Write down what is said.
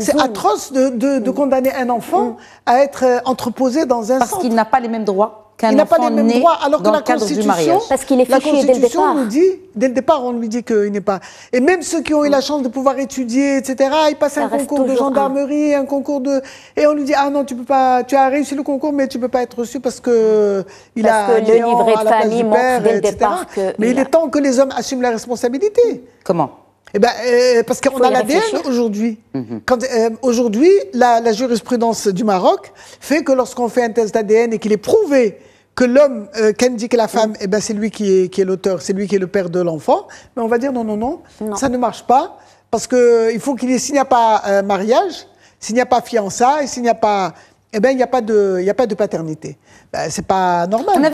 C'est atroce de, condamner un enfant à être euh, entreposé dans un Parce qu'il n'a pas les mêmes droits qu'un enfant pas les mêmes droits, alors que la Constitution, Parce qu'il est fichu dès le départ. nous dit, dès le départ, on lui dit qu'il n'est pas. Et même ceux qui ont eu la chance de pouvoir étudier, etc., ils passent un concours de gendarmerie, un. concours de, et on lui dit ah non, tu peux pas, tu as réussi le concours, mais tu peux pas être reçu parce que il a que le livret de famille montre dès le Mais il est temps que les hommes assument la responsabilité. Comment eh ben, euh, parce qu'on a l'ADN aujourd'hui. Mhm. Euh, aujourd'hui, la, jurisprudence du Maroc fait que lorsqu'on fait un test d'ADN et qu'il est prouvé que l'homme euh, que la femme, mhm. eh ben, c'est lui qui est, qui est l'auteur, c'est lui qui est le père de l'enfant, mais ben, on va dire non, non, non, ça ne marche pas, parce qu'il euh, faut qu'il y ait, s'il n'y a pas mariage, s'il n'y a pas fiançailles, s'il n'y a pas... Eh ben, il n'y a, pas de, a pas de paternité. Ben, c'est pas normal.